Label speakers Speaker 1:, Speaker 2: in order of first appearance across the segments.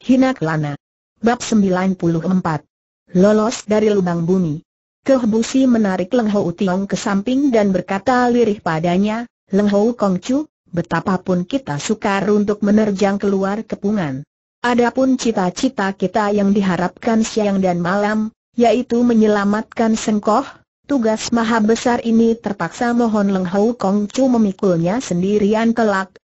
Speaker 1: Hina Kelana. Bab 94. Lolos dari lubang bumi. Kehebusi menarik Leng Hou Tiong ke samping dan berkata lirih padanya, Leng Hou Kong Chu, betapapun kita sukar untuk menerjang keluar kepungan. Adapun cita-cita kita yang diharapkan siang dan malam, yaitu menyelamatkan Sengkoh, tugas maha besar ini terpaksa mohon Leng Hou Kong Chu memikulnya sendirian kelak.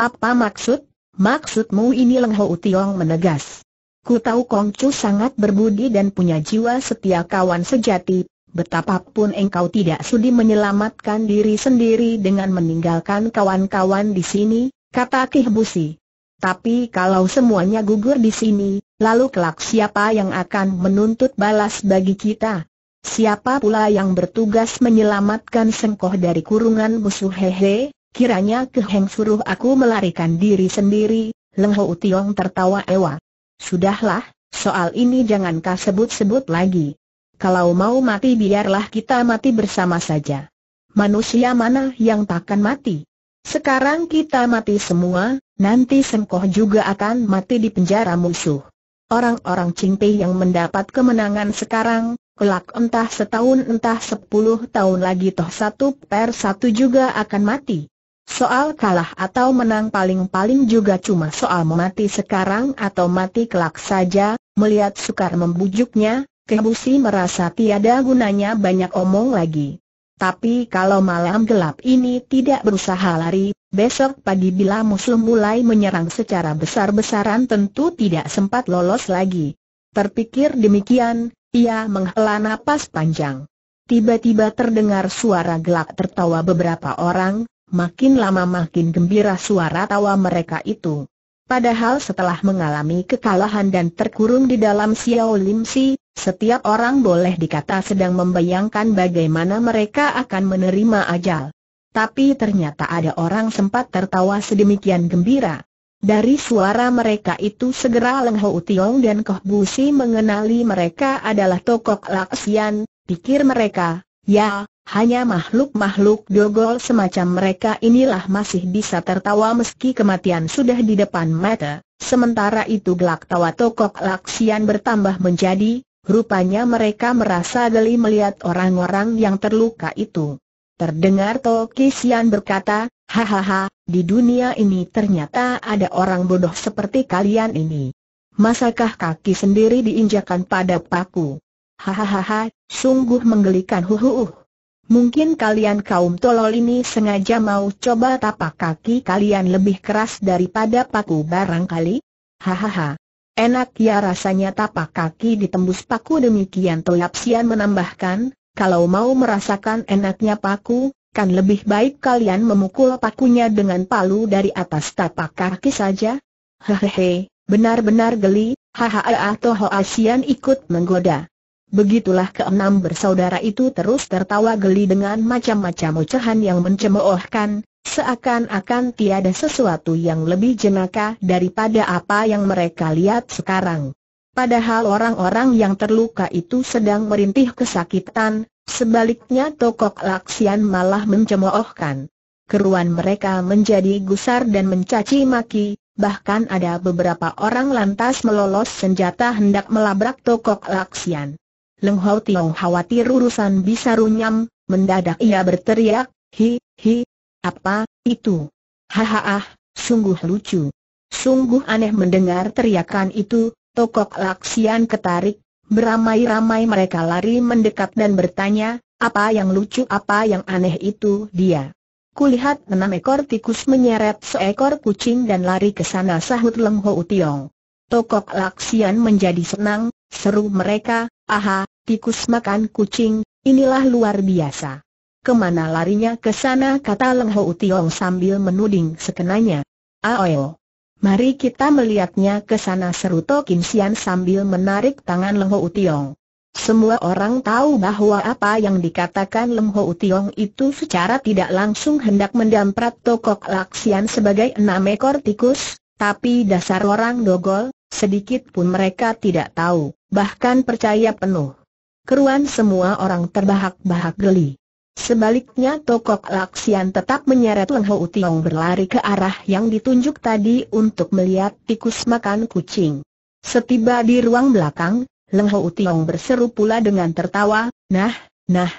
Speaker 1: apa maksud? Maksudmu ini Leng Ho Tiong menegas. Ku tahu Kong Chu sangat berbudi dan punya jiwa setia kawan sejati, betapapun engkau tidak sudi menyelamatkan diri sendiri dengan meninggalkan kawan-kawan di sini, kata Busi. Tapi kalau semuanya gugur di sini, lalu kelak siapa yang akan menuntut balas bagi kita? Siapa pula yang bertugas menyelamatkan sengkoh dari kurungan musuh hehe? Kiranya Keheng suruh aku melarikan diri sendiri, Leng Ho Tiong tertawa ewa. Sudahlah, soal ini jangan kau sebut-sebut lagi. Kalau mau mati biarlah kita mati bersama saja. Manusia mana yang takkan mati? Sekarang kita mati semua, nanti Sengkoh juga akan mati di penjara musuh. Orang-orang Cingpei yang mendapat kemenangan sekarang, kelak entah setahun entah sepuluh tahun lagi toh satu per satu juga akan mati. Soal kalah atau menang paling-paling juga cuma soal mati sekarang atau mati kelak saja, melihat Sukar membujuknya, Kebusi merasa tiada gunanya banyak omong lagi. Tapi kalau malam gelap ini tidak berusaha lari, besok pagi bila musuh mulai menyerang secara besar-besaran tentu tidak sempat lolos lagi. Terpikir demikian, ia menghela napas panjang. Tiba-tiba terdengar suara gelak tertawa beberapa orang, makin lama makin gembira suara tawa mereka itu. Padahal setelah mengalami kekalahan dan terkurung di dalam Xiao Lim Si, setiap orang boleh dikata sedang membayangkan bagaimana mereka akan menerima ajal. Tapi ternyata ada orang sempat tertawa sedemikian gembira. Dari suara mereka itu segera Leng Ho Tiong dan Koh Bu Si mengenali mereka adalah tokoh Laksian, pikir mereka, ya, hanya makhluk-makhluk dogol semacam mereka inilah masih bisa tertawa meski kematian sudah di depan mata. Sementara itu gelak tawa tokok laksian bertambah menjadi, rupanya mereka merasa geli melihat orang-orang yang terluka itu. Terdengar Tokisian berkata, hahaha, di dunia ini ternyata ada orang bodoh seperti kalian ini. Masakah kaki sendiri diinjakan pada paku? Hahaha, sungguh menggelikan huhuhuh. Mungkin kalian kaum tolol ini sengaja mau coba tapak kaki kalian lebih keras daripada paku barangkali? Hahaha. Enak ya rasanya tapak kaki ditembus paku demikian Toyap Sian menambahkan, kalau mau merasakan enaknya paku, kan lebih baik kalian memukul pakunya dengan palu dari atas tapak kaki saja. Hehehe, benar-benar geli, hahaha Toho Asian ikut menggoda. Begitulah keenam bersaudara itu terus tertawa geli dengan macam-macam ucapan yang mencemoohkan, seakan-akan tiada sesuatu yang lebih jenaka daripada apa yang mereka lihat sekarang. Padahal orang-orang yang terluka itu sedang merintih kesakitan, sebaliknya tokok laksian malah mencemoohkan. Keruan mereka menjadi gusar dan mencaci maki, bahkan ada beberapa orang lantas melolos senjata hendak melabrak tokok laksian. Leng Hau Tiong khawatir urusan bisa runyam, mendadak ia berteriak, hi, hi, apa, itu? Hahaha, ah, sungguh lucu. Sungguh aneh mendengar teriakan itu, tokok laksian ketarik, beramai-ramai mereka lari mendekat dan bertanya, apa yang lucu apa yang aneh itu dia. Kulihat enam ekor tikus menyeret seekor kucing dan lari ke sana sahut Leng Hou Tiong. Tokok laksian menjadi senang, seru mereka, aha, tikus makan kucing, inilah luar biasa. Kemana larinya ke sana kata Leng Ho Tiong sambil menuding sekenanya. Aoyo. Mari kita melihatnya ke sana seru Tokin Sian sambil menarik tangan Leng Ho Tiong. Semua orang tahu bahwa apa yang dikatakan Leng Ho Tiong itu secara tidak langsung hendak mendamprat Tokok Laksian sebagai enam ekor tikus, tapi dasar orang dogol, sedikit pun mereka tidak tahu, bahkan percaya penuh keruan semua orang terbahak-bahak geli. Sebaliknya Tokok Laksian tetap menyeret Leng Ho Tiong berlari ke arah yang ditunjuk tadi untuk melihat tikus makan kucing. Setiba di ruang belakang, Leng Ho Tiong berseru pula dengan tertawa, nah, nah,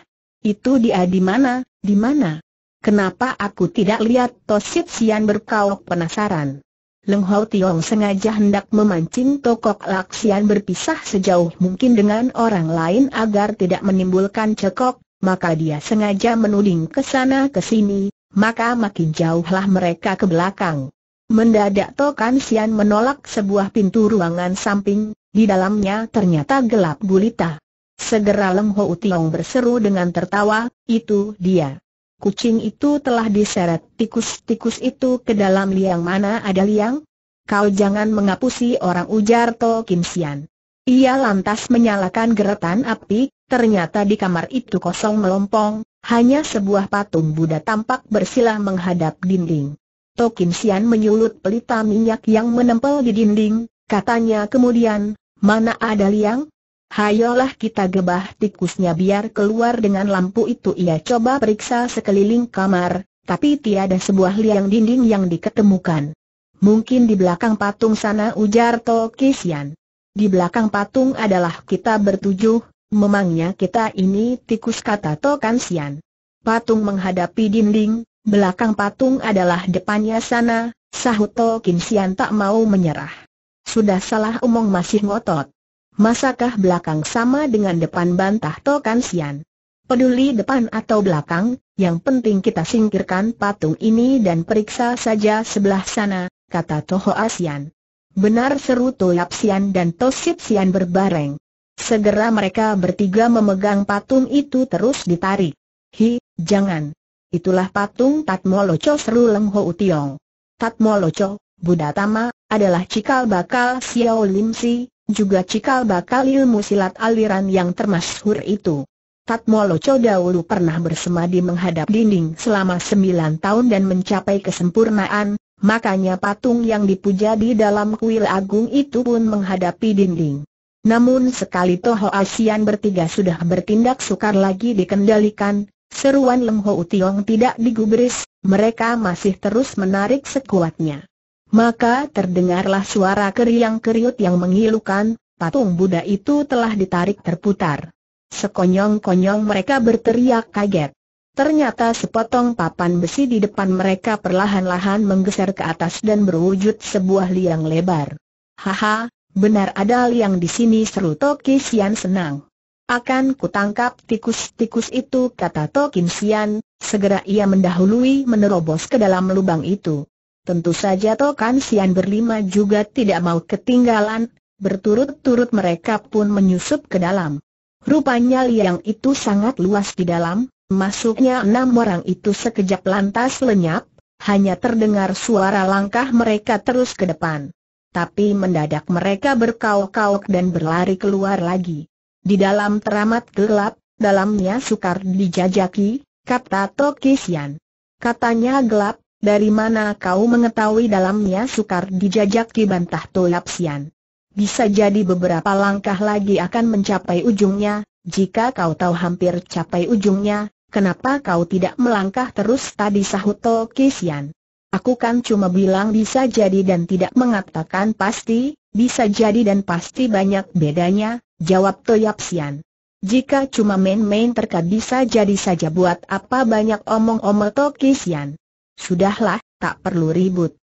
Speaker 1: itu dia di mana, di mana? Kenapa aku tidak lihat Tosit Sian berkauk penasaran? Leng Hau Tiong sengaja hendak memancing Tokok Laksian berpisah sejauh mungkin dengan orang lain agar tidak menimbulkan cekok, maka dia sengaja menuding ke sana ke sini, maka makin jauhlah mereka ke belakang. Mendadak Tokan Sian menolak sebuah pintu ruangan samping, di dalamnya ternyata gelap gulita. Segera Leng Hau Tiong berseru dengan tertawa, itu dia kucing itu telah diseret tikus-tikus itu ke dalam liang mana ada liang? Kau jangan mengapusi orang ujar To Kim Sian. Ia lantas menyalakan geretan api, ternyata di kamar itu kosong melompong, hanya sebuah patung Buddha tampak bersilah menghadap dinding. To Kim Sian menyulut pelita minyak yang menempel di dinding, katanya kemudian, mana ada liang, Hayolah kita gebah tikusnya biar keluar dengan lampu itu ia coba periksa sekeliling kamar, tapi tiada sebuah liang dinding yang diketemukan. Mungkin di belakang patung sana ujar Tokisian. Di belakang patung adalah kita bertujuh, memangnya kita ini tikus kata Tokansian. Patung menghadapi dinding, belakang patung adalah depannya sana, sahut Tokinsian tak mau menyerah. Sudah salah omong masih ngotot. Masakah belakang sama dengan depan bantah Tokan Sian? Peduli depan atau belakang, yang penting kita singkirkan patung ini dan periksa saja sebelah sana, kata Toho Asian. Benar seru Toyap Sian dan Tosip Sian berbareng. Segera mereka bertiga memegang patung itu terus ditarik. Hi, jangan. Itulah patung Tatmolocho seru Leng Ho Tiong. Tatmolocho, Buddha Tama, adalah cikal bakal Xiao Lim Si, juga cikal bakal ilmu silat aliran yang termasyhur itu. Tatmo Loco dahulu pernah bersemadi menghadap dinding selama sembilan tahun dan mencapai kesempurnaan, makanya patung yang dipuja di dalam kuil agung itu pun menghadapi dinding. Namun sekali Toho Asian bertiga sudah bertindak sukar lagi dikendalikan, seruan Lem Ho tidak digubris, mereka masih terus menarik sekuatnya. Maka terdengarlah suara keriang keriut yang mengilukan, patung Buddha itu telah ditarik terputar. Sekonyong-konyong mereka berteriak kaget. Ternyata sepotong papan besi di depan mereka perlahan-lahan menggeser ke atas dan berwujud sebuah liang lebar. Haha, benar ada liang di sini seru Toki Sian senang. Akan kutangkap tikus-tikus itu kata Tokin Sian, segera ia mendahului menerobos ke dalam lubang itu. Tentu saja Tokan Sian berlima juga tidak mau ketinggalan, berturut-turut mereka pun menyusup ke dalam. Rupanya liang itu sangat luas di dalam, masuknya enam orang itu sekejap lantas lenyap, hanya terdengar suara langkah mereka terus ke depan. Tapi mendadak mereka berkauk-kauk dan berlari keluar lagi. Di dalam teramat gelap, dalamnya sukar dijajaki, kata Tokisian. Katanya gelap, dari mana kau mengetahui dalamnya sukar dijajak dibantah Toyap Sian? Bisa jadi beberapa langkah lagi akan mencapai ujungnya, jika kau tahu hampir capai ujungnya, kenapa kau tidak melangkah terus tadi sahut To Sian? Aku kan cuma bilang bisa jadi dan tidak mengatakan pasti, bisa jadi dan pasti banyak bedanya, jawab Toyap Sian. Jika cuma main-main terkait bisa jadi saja buat apa banyak omong-omong Sian? Sudahlah, tak perlu ribut.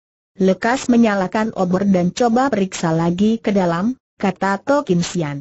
Speaker 1: Lekas menyalakan obor dan coba periksa lagi ke dalam, kata Tokin Sian.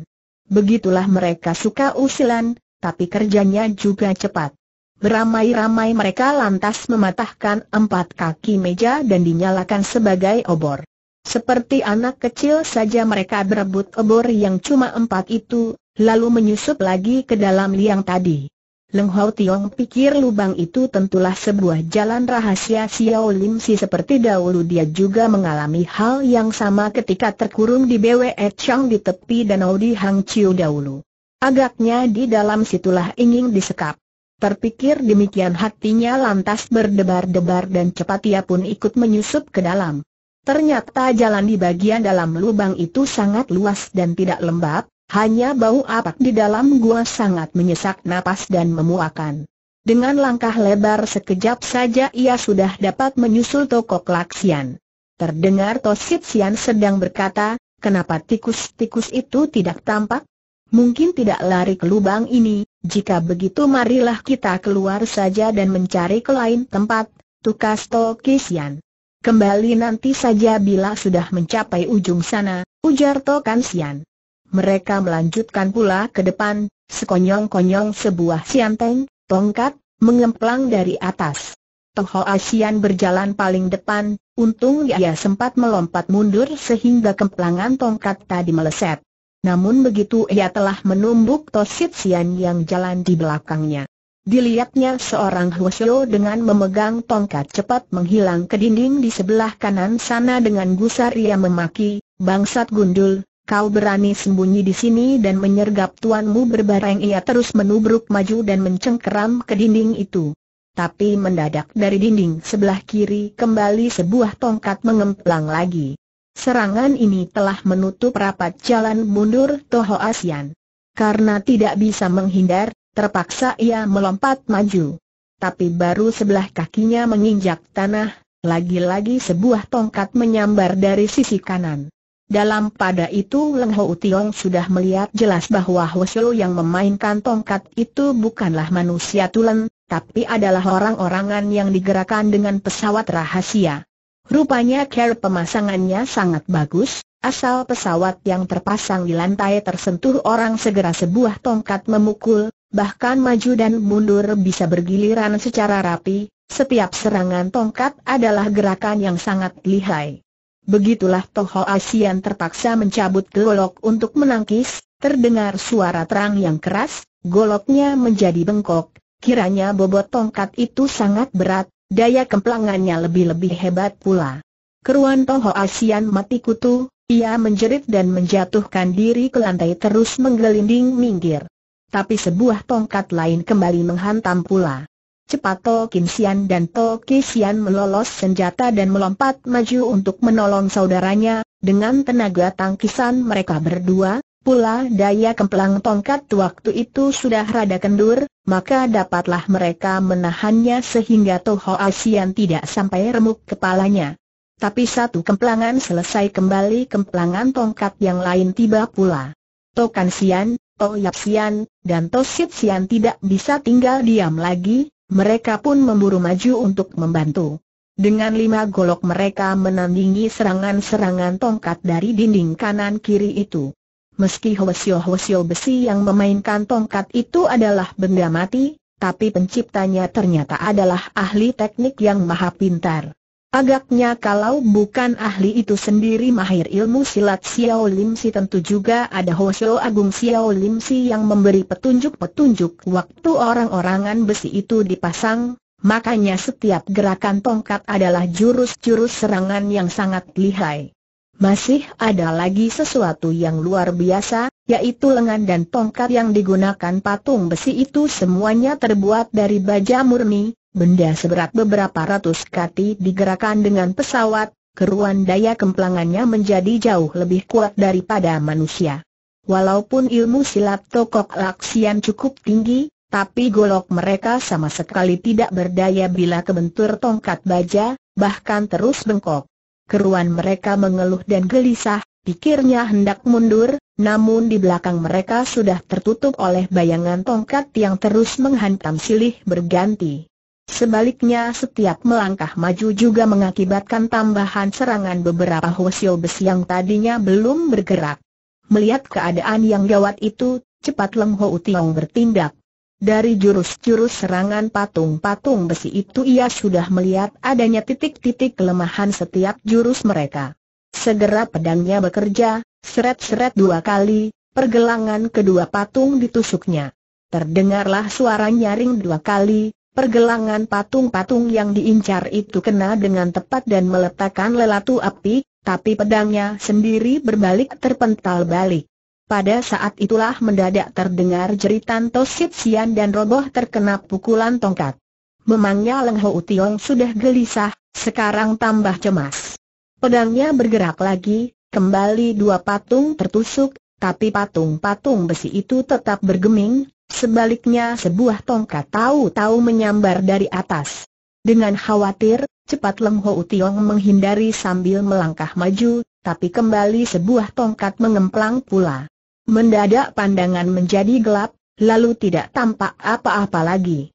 Speaker 1: Begitulah mereka suka usilan, tapi kerjanya juga cepat. Beramai-ramai mereka lantas mematahkan empat kaki meja dan dinyalakan sebagai obor. Seperti anak kecil saja mereka berebut obor yang cuma empat itu, lalu menyusup lagi ke dalam liang tadi. Leng Hau Tiong pikir lubang itu tentulah sebuah jalan rahasia Xiao Lim Si seperti dahulu dia juga mengalami hal yang sama ketika terkurung di BWE Chang di tepi danau di Hang Chiu dahulu. Agaknya di dalam situlah ingin disekap. Terpikir demikian hatinya lantas berdebar-debar dan cepat ia pun ikut menyusup ke dalam. Ternyata jalan di bagian dalam lubang itu sangat luas dan tidak lembab, hanya bau apak di dalam gua sangat menyesak napas dan memuakan. Dengan langkah lebar sekejap saja ia sudah dapat menyusul toko Laksian. Terdengar Tosip Sian sedang berkata, kenapa tikus-tikus itu tidak tampak? Mungkin tidak lari ke lubang ini, jika begitu marilah kita keluar saja dan mencari ke lain tempat, tukas Tokisian. Kembali nanti saja bila sudah mencapai ujung sana, ujar Tokansian. Mereka melanjutkan pula ke depan, sekonyong-konyong sebuah sianteng, tongkat, mengemplang dari atas. Toho Asian berjalan paling depan, untung ia sempat melompat mundur sehingga kemplangan tongkat tadi meleset. Namun begitu ia telah menumbuk Tosit Sian yang jalan di belakangnya. Dilihatnya seorang Huosyo dengan memegang tongkat cepat menghilang ke dinding di sebelah kanan sana dengan gusar ia memaki, bangsat gundul, Kau berani sembunyi di sini dan menyergap tuanmu berbareng ia terus menubruk maju dan mencengkeram ke dinding itu. Tapi mendadak dari dinding sebelah kiri kembali sebuah tongkat mengemplang lagi. Serangan ini telah menutup rapat jalan mundur Toho Asian. Karena tidak bisa menghindar, terpaksa ia melompat maju. Tapi baru sebelah kakinya menginjak tanah, lagi-lagi sebuah tongkat menyambar dari sisi kanan. Dalam pada itu Leng Ho Tiong sudah melihat jelas bahwa Hwasyo yang memainkan tongkat itu bukanlah manusia tulen, tapi adalah orang-orangan yang digerakkan dengan pesawat rahasia. Rupanya care pemasangannya sangat bagus, asal pesawat yang terpasang di lantai tersentuh orang segera sebuah tongkat memukul, bahkan maju dan mundur bisa bergiliran secara rapi, setiap serangan tongkat adalah gerakan yang sangat lihai. Begitulah Toho Asian terpaksa mencabut golok untuk menangkis, terdengar suara terang yang keras, goloknya menjadi bengkok, kiranya bobot tongkat itu sangat berat, daya kemplangannya lebih-lebih hebat pula. Keruan Toho Asian mati kutu, ia menjerit dan menjatuhkan diri ke lantai terus menggelinding minggir. Tapi sebuah tongkat lain kembali menghantam pula. Cepat To Sian dan To Sian melolos senjata dan melompat maju untuk menolong saudaranya, dengan tenaga tangkisan mereka berdua, pula daya kemplang tongkat waktu itu sudah rada kendur, maka dapatlah mereka menahannya sehingga To Hoasian tidak sampai remuk kepalanya. Tapi satu kemplangan selesai kembali kemplangan tongkat yang lain tiba pula. To Kansian, To Yapsian, dan To Sitsian tidak bisa tinggal diam lagi, mereka pun memburu maju untuk membantu. Dengan lima golok mereka menandingi serangan-serangan tongkat dari dinding kanan kiri itu. Meski hwasyo-hwasyo besi yang memainkan tongkat itu adalah benda mati, tapi penciptanya ternyata adalah ahli teknik yang maha pintar. Agaknya kalau bukan ahli itu sendiri mahir ilmu silat Xiao Lim Si tentu juga ada Hosyo Agung Xiao Lim Si yang memberi petunjuk-petunjuk waktu orang-orangan besi itu dipasang, makanya setiap gerakan tongkat adalah jurus-jurus serangan yang sangat lihai. Masih ada lagi sesuatu yang luar biasa, yaitu lengan dan tongkat yang digunakan patung besi itu semuanya terbuat dari baja murni, Benda seberat beberapa ratus kati digerakkan dengan pesawat, keruan daya kemplangannya menjadi jauh lebih kuat daripada manusia. Walaupun ilmu silat tokok laksian cukup tinggi, tapi golok mereka sama sekali tidak berdaya bila kebentur tongkat baja, bahkan terus bengkok. Keruan mereka mengeluh dan gelisah, pikirnya hendak mundur, namun di belakang mereka sudah tertutup oleh bayangan tongkat yang terus menghantam silih berganti. Sebaliknya setiap melangkah maju juga mengakibatkan tambahan serangan beberapa Hwasyo besi yang tadinya belum bergerak. Melihat keadaan yang gawat itu, cepat Leng Ho Tiong bertindak. Dari jurus-jurus serangan patung-patung besi itu ia sudah melihat adanya titik-titik kelemahan setiap jurus mereka. Segera pedangnya bekerja, seret-seret dua kali, pergelangan kedua patung ditusuknya. Terdengarlah suara nyaring dua kali, Pergelangan patung-patung yang diincar itu kena dengan tepat dan meletakkan lelatu api, tapi pedangnya sendiri berbalik terpental balik. Pada saat itulah mendadak terdengar jeritan Tosip Sian dan roboh terkena pukulan tongkat. Memangnya Leng Ho Utiong sudah gelisah, sekarang tambah cemas. Pedangnya bergerak lagi, kembali dua patung tertusuk, tapi patung-patung besi itu tetap bergeming, Sebaliknya sebuah tongkat tahu-tahu menyambar dari atas. Dengan khawatir, cepat Leng Ho Utiong menghindari sambil melangkah maju, tapi kembali sebuah tongkat mengemplang pula. Mendadak pandangan menjadi gelap, lalu tidak tampak apa-apa lagi.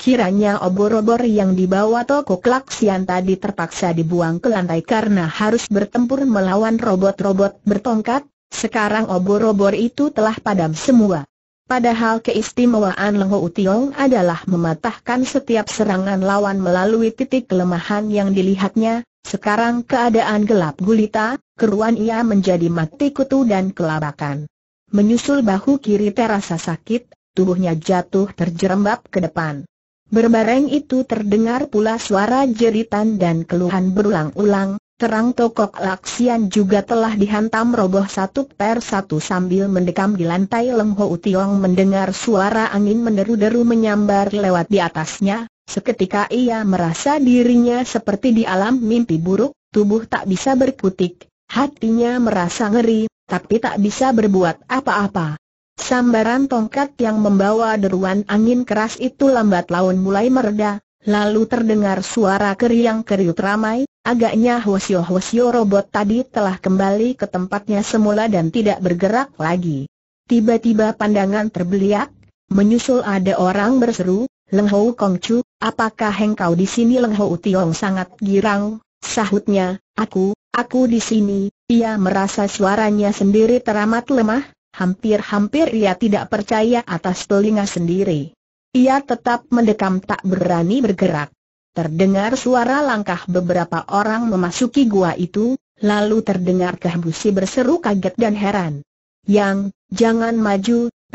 Speaker 1: Kiranya obor-obor yang dibawa toko klaksian tadi terpaksa dibuang ke lantai karena harus bertempur melawan robot-robot bertongkat, sekarang obor-obor itu telah padam semua. Padahal keistimewaan Lengho Utiong adalah mematahkan setiap serangan lawan melalui titik kelemahan yang dilihatnya, sekarang keadaan gelap gulita, keruan ia menjadi mati kutu dan kelabakan. Menyusul bahu kiri terasa sakit, tubuhnya jatuh terjerembab ke depan. Berbareng itu terdengar pula suara jeritan dan keluhan berulang-ulang, Terang Tokok Laksian juga telah dihantam roboh satu per satu sambil mendekam di lantai Leng Ho Utiong mendengar suara angin meneru deru menyambar lewat di atasnya, seketika ia merasa dirinya seperti di alam mimpi buruk, tubuh tak bisa berkutik, hatinya merasa ngeri, tapi tak bisa berbuat apa-apa. Sambaran tongkat yang membawa deruan angin keras itu lambat laun mulai mereda, lalu terdengar suara keriang keriut ramai, Agaknya Hwasyo-Hwasyo robot tadi telah kembali ke tempatnya semula dan tidak bergerak lagi. Tiba-tiba pandangan terbeliak, menyusul ada orang berseru, Leng Hou Kong Chu, apakah engkau di sini Leng Hou Tiong sangat girang, sahutnya, aku, aku di sini, ia merasa suaranya sendiri teramat lemah, hampir-hampir ia tidak percaya atas telinga sendiri. Ia tetap mendekam tak berani bergerak terdengar suara langkah beberapa orang memasuki gua itu, lalu terdengar kehbusi berseru kaget dan heran. Yang, jangan maju, P,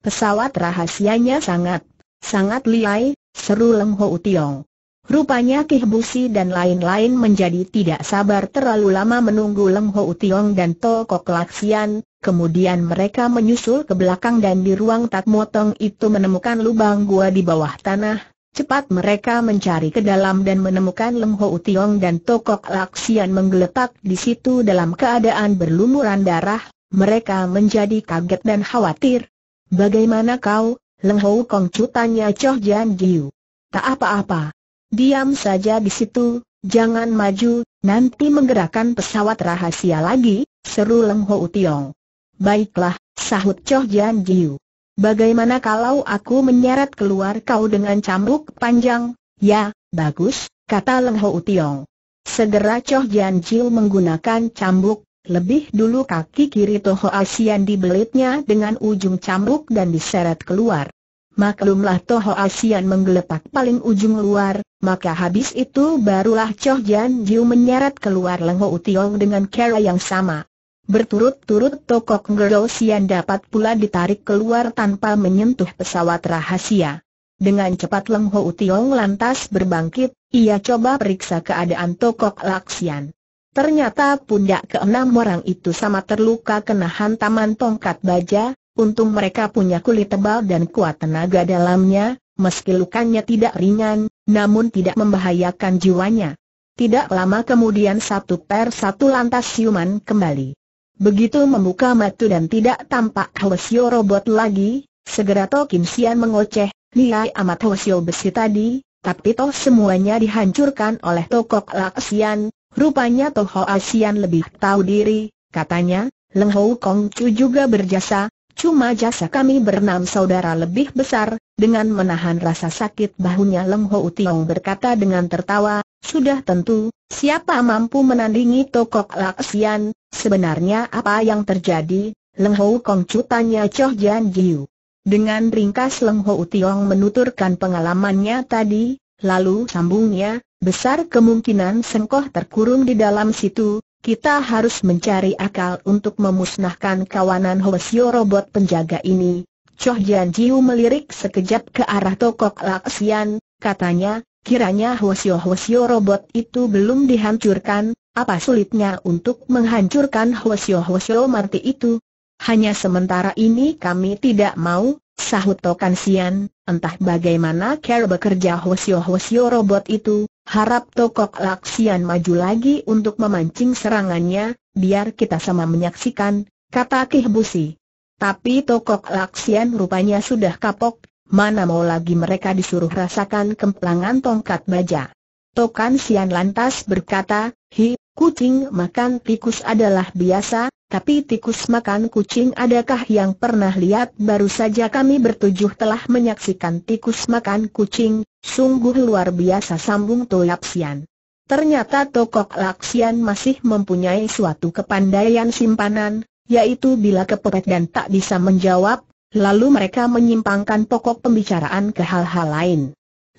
Speaker 1: pesawat rahasianya sangat, sangat liai, seru Leng Ho Tiong. Rupanya Kihbusi dan lain-lain menjadi tidak sabar terlalu lama menunggu Leng Ho Tiong dan Toko Laksian. kemudian mereka menyusul ke belakang dan di ruang tak motong itu menemukan lubang gua di bawah tanah, Cepat mereka mencari ke dalam dan menemukan Leng Ho Tiong dan Tokok Laksian menggeletak di situ dalam keadaan berlumuran darah, mereka menjadi kaget dan khawatir. Bagaimana kau, Leng Ho Kong Chu tanya Choh Jian Jiu. Tak apa-apa. Diam saja di situ, jangan maju, nanti menggerakkan pesawat rahasia lagi, seru Leng Ho Tiong. Baiklah, sahut Choh Jian Jiu. Bagaimana kalau aku menyeret keluar kau dengan cambuk panjang? Ya, bagus, kata Leng Ho Utiong. Segera Choh Jian Jiu menggunakan cambuk, lebih dulu kaki kiri Toho Asian dibelitnya dengan ujung cambuk dan diseret keluar. Maklumlah Toho Asian menggeletak paling ujung luar, maka habis itu barulah Choh Jian Jiu menyeret keluar Leng Ho Utiong dengan cara yang sama berturut-turut tokok Ngero dapat pula ditarik keluar tanpa menyentuh pesawat rahasia. Dengan cepat Leng Ho Utiong lantas berbangkit, ia coba periksa keadaan tokok Laksian. Ternyata pundak keenam orang itu sama terluka kena hantaman tongkat baja, untung mereka punya kulit tebal dan kuat tenaga dalamnya, meski lukanya tidak ringan, namun tidak membahayakan jiwanya. Tidak lama kemudian satu per satu lantas siuman kembali. Begitu membuka mata dan tidak tampak Hwasyo robot lagi, segera To Kim Sian mengoceh, nilai amat Hwasyo besi tadi, tapi toh semuanya dihancurkan oleh Tokok Laksian, rupanya Toho Asian lebih tahu diri, katanya, Leng Hou Kong Chu juga berjasa, Cuma jasa kami bernam saudara lebih besar, dengan menahan rasa sakit bahunya Leng Ho Utiong berkata dengan tertawa, sudah tentu, siapa mampu menandingi Tokok Laksian, sebenarnya apa yang terjadi, Leng Ho Kong Chu tanya Choh Jian Jiu. Dengan ringkas Leng Ho Utiong menuturkan pengalamannya tadi, lalu sambungnya, besar kemungkinan Sengkoh terkurung di dalam situ, kita harus mencari akal untuk memusnahkan kawanan Hoesio robot penjaga ini. Choh Jian Jiu melirik sekejap ke arah Tokok Laksian, katanya, kiranya Hoesio-Hoesio robot itu belum dihancurkan, apa sulitnya untuk menghancurkan Hoesio-Hoesio mati itu? Hanya sementara ini kami tidak mau, sahut Tokan Sian, entah bagaimana cara bekerja Hoesio-Hoesio robot itu, Harap Tokok Laksian maju lagi untuk memancing serangannya, biar kita sama menyaksikan, kata Kihbusi. Tapi Tokok Laksian rupanya sudah kapok, mana mau lagi mereka disuruh rasakan kemplangan tongkat baja. Tokan Sian lantas berkata, Hi, kucing makan tikus adalah biasa, tapi tikus makan kucing adakah yang pernah lihat baru saja kami bertujuh telah menyaksikan tikus makan kucing, sungguh luar biasa sambung To Sian. Ternyata Tokok Laksian masih mempunyai suatu kepandaian simpanan, yaitu bila kepepet dan tak bisa menjawab, lalu mereka menyimpangkan pokok pembicaraan ke hal-hal lain.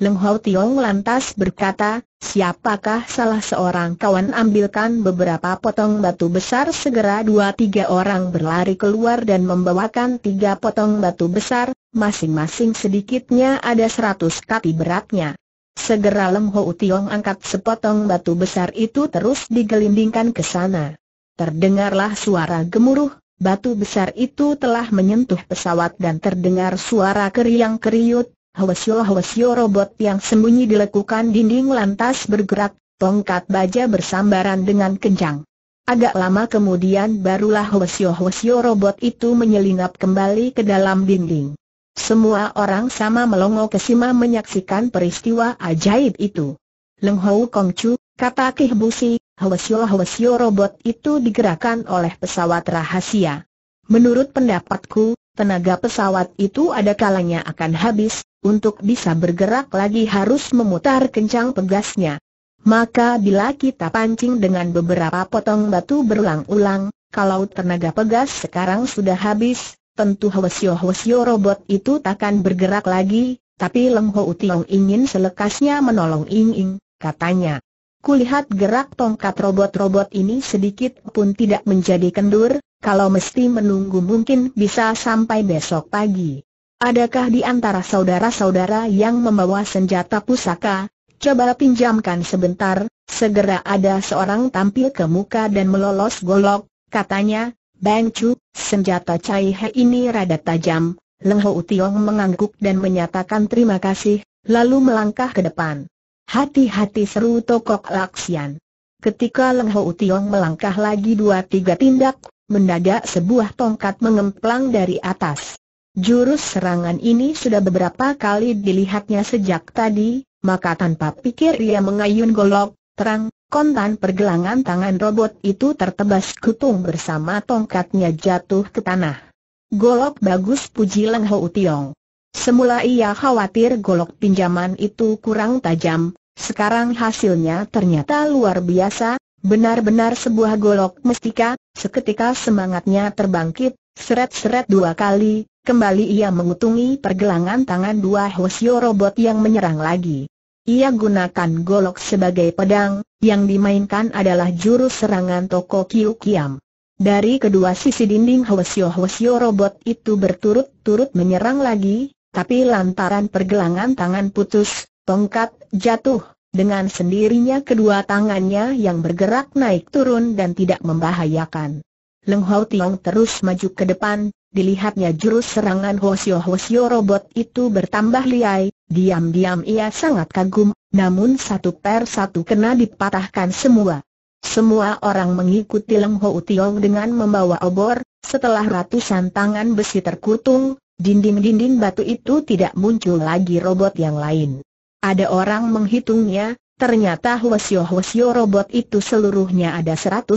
Speaker 1: Leng Hau Tiong lantas berkata, siapakah salah seorang kawan ambilkan beberapa potong batu besar segera dua tiga orang berlari keluar dan membawakan tiga potong batu besar, masing-masing sedikitnya ada seratus kati beratnya. Segera Leng Hau Tiong angkat sepotong batu besar itu terus digelindingkan ke sana. Terdengarlah suara gemuruh, batu besar itu telah menyentuh pesawat dan terdengar suara keriang-keriut, Helesio-helesio robot yang sembunyi di dinding lantas bergerak, tongkat baja bersambaran dengan kencang. Agak lama kemudian barulah helesio-helesio robot itu menyelinap kembali ke dalam dinding. Semua orang sama melongo ke Sima menyaksikan peristiwa ajaib itu. Leng Hou Kong Chu, kata busi, helesio-helesio robot itu digerakkan oleh pesawat rahasia. Menurut pendapatku, tenaga pesawat itu ada kalanya akan habis, untuk bisa bergerak lagi harus memutar kencang pegasnya. Maka bila kita pancing dengan beberapa potong batu berulang-ulang, kalau tenaga pegas sekarang sudah habis, tentu hwasyo-hwasyo robot itu takkan bergerak lagi, tapi Leng Ho Tiong ingin selekasnya menolong Ing Ing, katanya. Kulihat gerak tongkat robot-robot ini sedikit pun tidak menjadi kendur, kalau mesti menunggu mungkin bisa sampai besok pagi. Adakah di antara saudara-saudara yang membawa senjata pusaka? Coba pinjamkan sebentar, segera ada seorang tampil ke muka dan melolos golok, katanya, Bang Chu, senjata Cai He ini rada tajam, Leng Ho Tiong mengangguk dan menyatakan terima kasih, lalu melangkah ke depan. Hati-hati seru Tokok Laksian. Ketika Leng Ho Tiong melangkah lagi dua tiga tindak, mendadak sebuah tongkat mengemplang dari atas. Jurus serangan ini sudah beberapa kali dilihatnya sejak tadi, maka tanpa pikir ia mengayun golok, terang, kontan pergelangan tangan robot itu tertebas kutung bersama tongkatnya jatuh ke tanah. Golok bagus puji Leng Ho Tiong. Semula ia khawatir golok pinjaman itu kurang tajam, sekarang hasilnya ternyata luar biasa, benar-benar sebuah golok mestika, seketika semangatnya terbangkit, seret-seret dua kali, Kembali ia mengutungi pergelangan tangan dua Hosio robot yang menyerang lagi. Ia gunakan golok sebagai pedang, yang dimainkan adalah jurus serangan Toko Kiu Kiam. Dari kedua sisi dinding hosio hosio robot itu berturut-turut menyerang lagi, tapi lantaran pergelangan tangan putus, tongkat jatuh, dengan sendirinya kedua tangannya yang bergerak naik turun dan tidak membahayakan. Leng Hao Tiong terus maju ke depan, Dilihatnya jurus serangan Hosio-Hosio robot itu bertambah liai, diam-diam ia sangat kagum, namun satu per satu kena dipatahkan semua. Semua orang mengikuti Leng Ho Tiong dengan membawa obor, setelah ratusan tangan besi terkutung, dinding-dinding batu itu tidak muncul lagi robot yang lain. Ada orang menghitungnya, ternyata Hwasyo-Hwasyo robot itu seluruhnya ada 108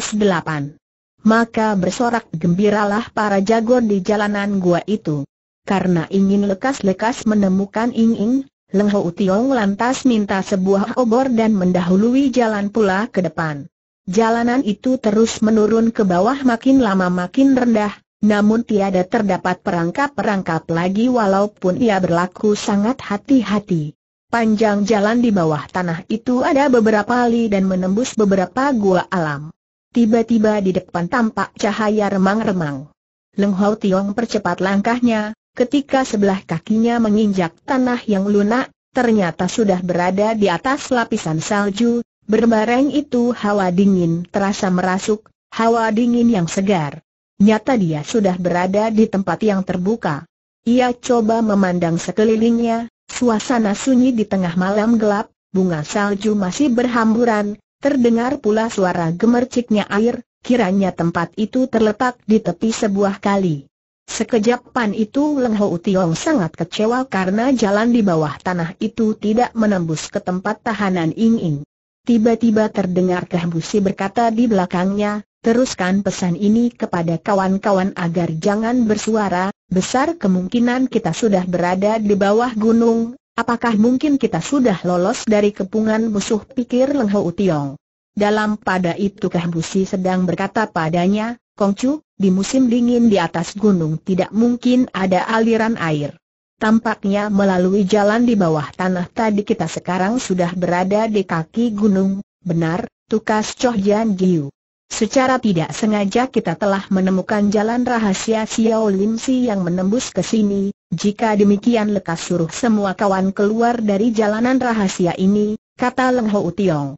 Speaker 1: maka bersorak gembiralah para jago di jalanan gua itu. Karena ingin lekas-lekas menemukan Ing Ing, Leng Ho Tiong lantas minta sebuah obor dan mendahului jalan pula ke depan. Jalanan itu terus menurun ke bawah makin lama makin rendah, namun tiada terdapat perangkap-perangkap lagi walaupun ia berlaku sangat hati-hati. Panjang jalan di bawah tanah itu ada beberapa li dan menembus beberapa gua alam. Tiba-tiba di depan tampak cahaya remang-remang. Leng Hau Tiong percepat langkahnya, ketika sebelah kakinya menginjak tanah yang lunak, ternyata sudah berada di atas lapisan salju, berbareng itu hawa dingin terasa merasuk, hawa dingin yang segar. Nyata dia sudah berada di tempat yang terbuka. Ia coba memandang sekelilingnya, suasana sunyi di tengah malam gelap, bunga salju masih berhamburan, Terdengar pula suara gemerciknya air, kiranya tempat itu terletak di tepi sebuah kali. Sekejap pan itu Leng Ho Tiong sangat kecewa karena jalan di bawah tanah itu tidak menembus ke tempat tahanan Ing Ing. Tiba-tiba terdengar kehembusi berkata di belakangnya, teruskan pesan ini kepada kawan-kawan agar jangan bersuara, besar kemungkinan kita sudah berada di bawah gunung, Apakah mungkin kita sudah lolos dari kepungan musuh pikir Leng Ho Tiong? Dalam pada itu Kahbusi sedang berkata padanya, Kong Chu, di musim dingin di atas gunung tidak mungkin ada aliran air. Tampaknya melalui jalan di bawah tanah tadi kita sekarang sudah berada di kaki gunung, benar, tukas Choh Jian Giu. Secara tidak sengaja kita telah menemukan jalan rahasia Xiao Lim Si yang menembus ke sini, jika demikian lekas suruh semua kawan keluar dari jalanan rahasia ini, kata Leng Ho Tiong.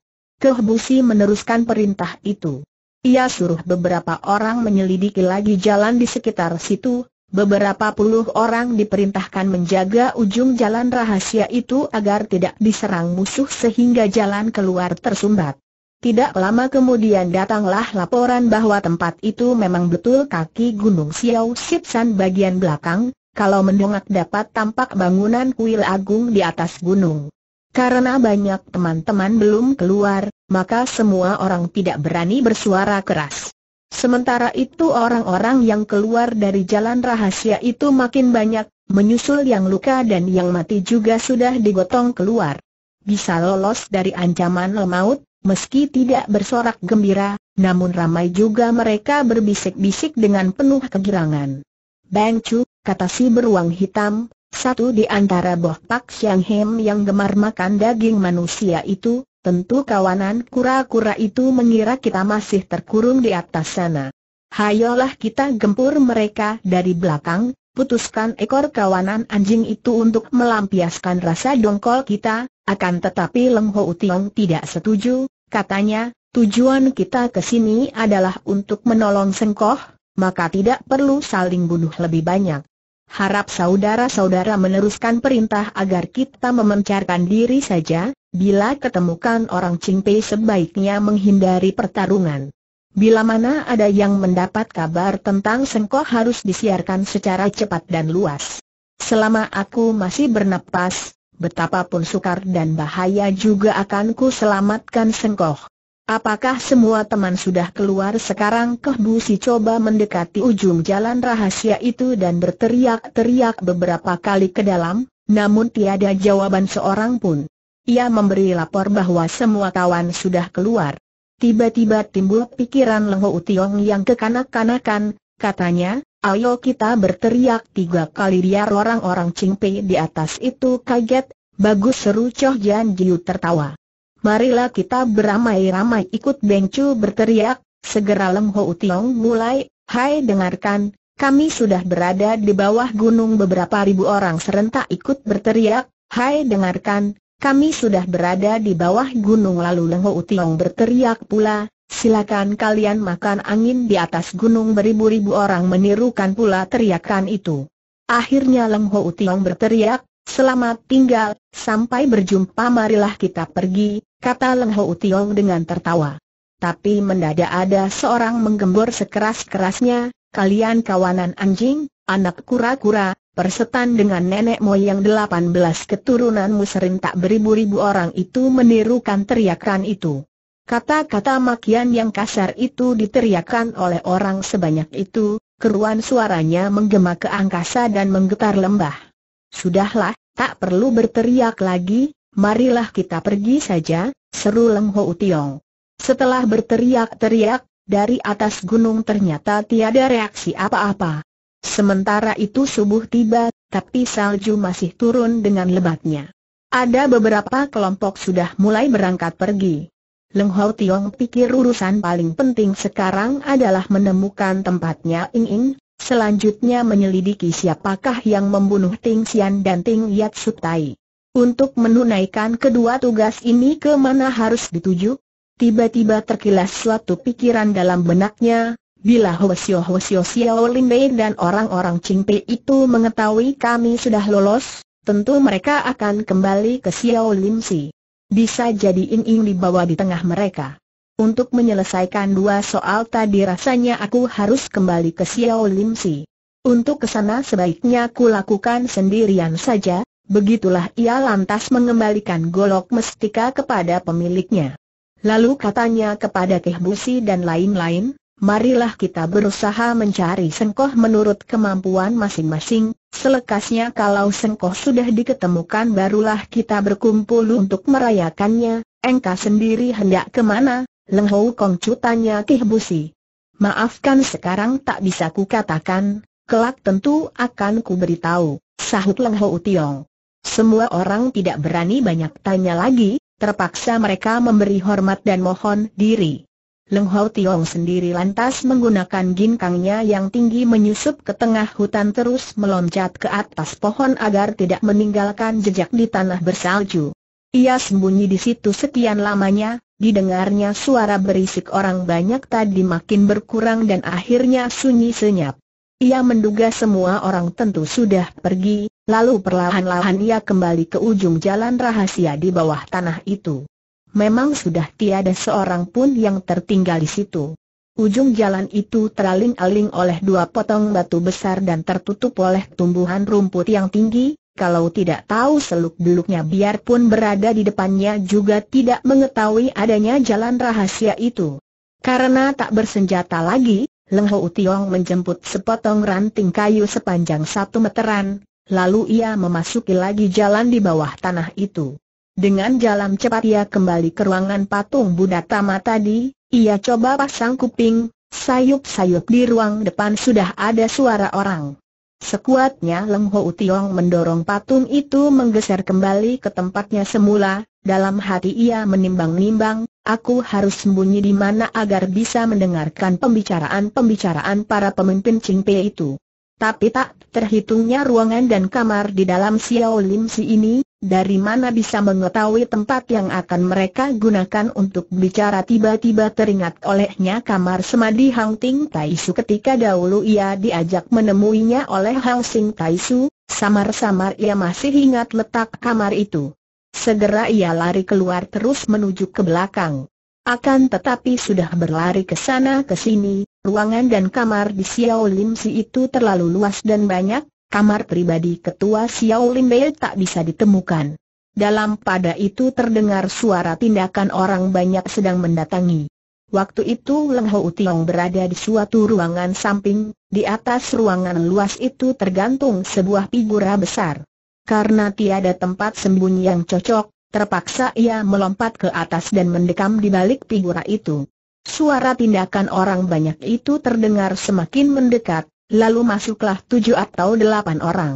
Speaker 1: Busi meneruskan perintah itu. Ia suruh beberapa orang menyelidiki lagi jalan di sekitar situ, beberapa puluh orang diperintahkan menjaga ujung jalan rahasia itu agar tidak diserang musuh sehingga jalan keluar tersumbat. Tidak lama kemudian datanglah laporan bahwa tempat itu memang betul kaki Gunung Xiao Sipsan bagian belakang, kalau mendongak dapat tampak bangunan kuil agung di atas gunung. Karena banyak teman-teman belum keluar, maka semua orang tidak berani bersuara keras. Sementara itu orang-orang yang keluar dari jalan rahasia itu makin banyak, menyusul yang luka dan yang mati juga sudah digotong keluar. Bisa lolos dari ancaman lemaut, meski tidak bersorak gembira, namun ramai juga mereka berbisik-bisik dengan penuh kegirangan. Bang Chu, kata si beruang hitam, satu di antara Boh Pak Siang Hem yang gemar makan daging manusia itu, tentu kawanan kura-kura itu mengira kita masih terkurung di atas sana. Hayolah kita gempur mereka dari belakang, putuskan ekor kawanan anjing itu untuk melampiaskan rasa dongkol kita, akan tetapi Leng Ho Utiong tidak setuju, katanya, tujuan kita ke sini adalah untuk menolong Sengkoh, maka tidak perlu saling bunuh lebih banyak. Harap saudara-saudara meneruskan perintah agar kita memencarkan diri saja, bila ketemukan orang Cingpei sebaiknya menghindari pertarungan. Bila mana ada yang mendapat kabar tentang Sengkoh harus disiarkan secara cepat dan luas. Selama aku masih bernapas, betapapun sukar dan bahaya juga akan ku selamatkan Sengkoh. Apakah semua teman sudah keluar sekarang? Kehbu si coba mendekati ujung jalan rahasia itu dan berteriak-teriak beberapa kali ke dalam, namun tiada jawaban seorang pun. Ia memberi lapor bahwa semua kawan sudah keluar. Tiba-tiba timbul pikiran Lengho Utiong yang kekanak-kanakan, katanya, Ayo kita berteriak tiga kali biar orang-orang Cingpe di atas itu kaget, bagus seru Choh Jan Jiu tertawa marilah kita beramai-ramai ikut Bengcu berteriak, segera Leng Ho Tiong mulai, hai dengarkan, kami sudah berada di bawah gunung beberapa ribu orang serentak ikut berteriak, hai dengarkan, kami sudah berada di bawah gunung lalu Leng Ho Tiong berteriak pula, silakan kalian makan angin di atas gunung beribu-ribu orang menirukan pula teriakan itu. Akhirnya Leng Ho Tiong berteriak, Selamat tinggal, sampai berjumpa marilah kita pergi, kata Leng Ho Tiong dengan tertawa. Tapi mendadak ada seorang menggembur sekeras-kerasnya, kalian kawanan anjing, anak kura-kura, persetan dengan nenek moyang 18 keturunanmu tak beribu-ribu orang itu menirukan teriakan itu. Kata-kata makian yang kasar itu diteriakkan oleh orang sebanyak itu, keruan suaranya menggema ke angkasa dan menggetar lembah. Sudahlah, tak perlu berteriak lagi, marilah kita pergi saja, seru Leng Ho Tiong. Setelah berteriak-teriak, dari atas gunung ternyata tiada reaksi apa-apa. Sementara itu subuh tiba, tapi salju masih turun dengan lebatnya. Ada beberapa kelompok sudah mulai berangkat pergi. Leng Ho Tiong pikir urusan paling penting sekarang adalah menemukan tempatnya Ing Ing, Selanjutnya menyelidiki siapakah yang membunuh Ting Xian dan Ting Yat Sutai. Untuk menunaikan kedua tugas ini ke mana harus dituju? Tiba-tiba terkilas suatu pikiran dalam benaknya, bila Hwasyo Hwasyo Xiao Bei dan orang-orang Pei itu mengetahui kami sudah lolos, tentu mereka akan kembali ke Xiao Si. Bisa jadi Ying Ying dibawa di tengah mereka. Untuk menyelesaikan dua soal tadi rasanya aku harus kembali ke Xiao Lim Si. Untuk kesana sebaiknya aku lakukan sendirian saja, begitulah ia lantas mengembalikan golok mestika kepada pemiliknya. Lalu katanya kepada Kehbusi dan lain-lain, Marilah kita berusaha mencari sengkoh menurut kemampuan masing-masing, selekasnya kalau sengkoh sudah diketemukan barulah kita berkumpul untuk merayakannya, engkau sendiri hendak kemana, Leng Hou Kongcu tanya Kihbusi. Maafkan sekarang tak bisa ku katakan, kelak tentu akan ku beritahu, sahut Leng Hou Tiong. Semua orang tidak berani banyak tanya lagi, terpaksa mereka memberi hormat dan mohon diri. Leng Hou Tiong sendiri lantas menggunakan ginkangnya yang tinggi menyusup ke tengah hutan terus meloncat ke atas pohon agar tidak meninggalkan jejak di tanah bersalju. Ia sembunyi di situ sekian lamanya, Didengarnya suara berisik orang banyak tadi makin berkurang dan akhirnya sunyi senyap. Ia menduga semua orang tentu sudah pergi, lalu perlahan-lahan ia kembali ke ujung jalan rahasia di bawah tanah itu. Memang sudah tiada seorang pun yang tertinggal di situ. Ujung jalan itu teraling-aling oleh dua potong batu besar dan tertutup oleh tumbuhan rumput yang tinggi, kalau tidak tahu seluk-beluknya biarpun berada di depannya juga tidak mengetahui adanya jalan rahasia itu. Karena tak bersenjata lagi, Leng Ho Tiong menjemput sepotong ranting kayu sepanjang satu meteran, lalu ia memasuki lagi jalan di bawah tanah itu. Dengan jalan cepat ia kembali ke ruangan patung Buddha Tama tadi, ia coba pasang kuping, sayup-sayup di ruang depan sudah ada suara orang. Sekuatnya Leng Ho Tiong mendorong patung itu menggeser kembali ke tempatnya semula, dalam hati ia menimbang-nimbang, aku harus sembunyi di mana agar bisa mendengarkan pembicaraan-pembicaraan para pemimpin Pei itu. Tapi tak terhitungnya ruangan dan kamar di dalam Xiao Lim Si ini, dari mana bisa mengetahui tempat yang akan mereka gunakan untuk bicara tiba-tiba teringat olehnya kamar semadi Hang Ting Tai ketika dahulu ia diajak menemuinya oleh Hang Sing Tai samar-samar ia masih ingat letak kamar itu. Segera ia lari keluar terus menuju ke belakang. Akan tetapi sudah berlari ke sana ke sini, ruangan dan kamar di Xiao Lim Si itu terlalu luas dan banyak, kamar pribadi ketua Xiao Limbe tak bisa ditemukan. Dalam pada itu terdengar suara tindakan orang banyak sedang mendatangi. Waktu itu Leng Ho Tiong berada di suatu ruangan samping, di atas ruangan luas itu tergantung sebuah figura besar. Karena tiada tempat sembunyi yang cocok, terpaksa ia melompat ke atas dan mendekam di balik figura itu. Suara tindakan orang banyak itu terdengar semakin mendekat, Lalu masuklah tujuh atau delapan orang.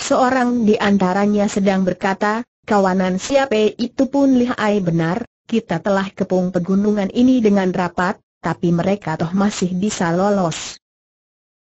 Speaker 1: Seorang di antaranya sedang berkata, kawanan siapa itu pun lihai benar, kita telah kepung pegunungan ini dengan rapat, tapi mereka toh masih bisa lolos.